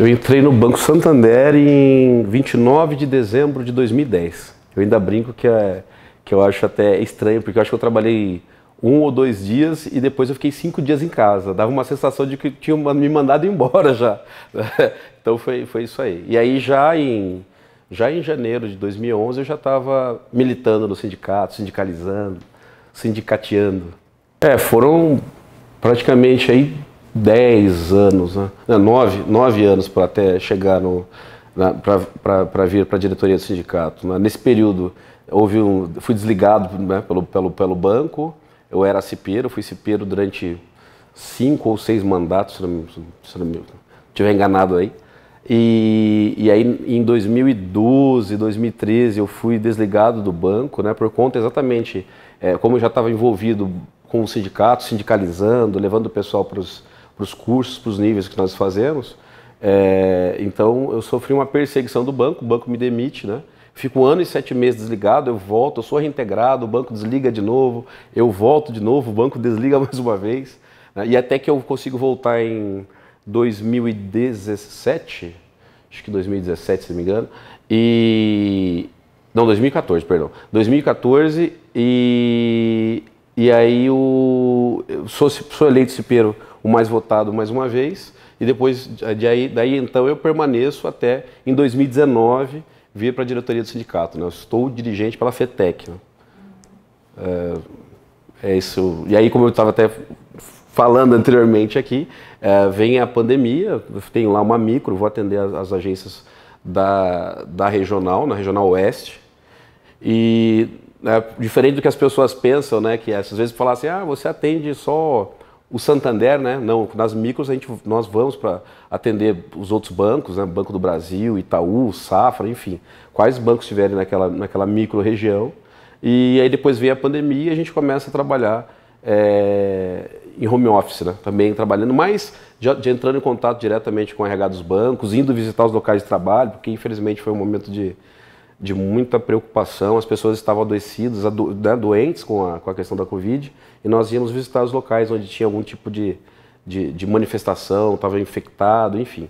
Eu entrei no Banco Santander em 29 de dezembro de 2010. Eu ainda brinco que, é, que eu acho até estranho, porque eu acho que eu trabalhei um ou dois dias e depois eu fiquei cinco dias em casa. Dava uma sensação de que tinham me mandado embora já. Então foi, foi isso aí. E aí já em, já em janeiro de 2011 eu já estava militando no sindicato, sindicalizando, sindicateando. É, foram praticamente aí 10 anos, né? Não, 9, 9 anos para até chegar no para vir para a diretoria do sindicato. Né? Nesse período, houve um, fui desligado né, pelo, pelo, pelo banco, eu era cipeiro, fui cipeiro durante cinco ou seis mandatos, se não, se não tiver enganado aí. E, e, aí em 2012, 2013 eu fui desligado do banco, né, por conta exatamente, é, como eu já estava envolvido com o sindicato, sindicalizando, levando o pessoal para os para os cursos, para os níveis que nós fazemos. É, então eu sofri uma perseguição do banco, o banco me demite, né? Fico um ano e sete meses desligado, eu volto, eu sou reintegrado, o banco desliga de novo, eu volto de novo, o banco desliga mais uma vez. Né? E até que eu consigo voltar em 2017, acho que 2017, se não me engano, e. Não, 2014, perdão. 2014 e. E aí o. Eu sou, sou eleito cipeiro o mais votado mais uma vez, e depois eh, de aí, daí então eu permaneço até em 2019 vir para a diretoria do sindicato. Né? Eu estou dirigente pela FETEC. Né? É, é, isso. E aí, como eu estava até falando anteriormente aqui, é, vem a pandemia, tem lá uma micro, vou atender as, as agências da, da regional, na regional oeste, e é, diferente do que as pessoas pensam, né? Que às vezes falam assim, ah, você atende só o Santander, né? Não, nas micros a gente, nós vamos para atender os outros bancos, né? Banco do Brasil, Itaú, Safra, enfim, quais bancos tiverem naquela, naquela micro região. E aí depois vem a pandemia e a gente começa a trabalhar é, em home office, né? Também trabalhando, mas de, de, entrando em contato diretamente com o RH dos bancos, indo visitar os locais de trabalho, porque infelizmente foi um momento de, de muita preocupação, as pessoas estavam adoecidas, ado, né, doentes com a, com a questão da Covid, e nós íamos visitar os locais onde tinha algum tipo de, de, de manifestação, estava infectado, enfim.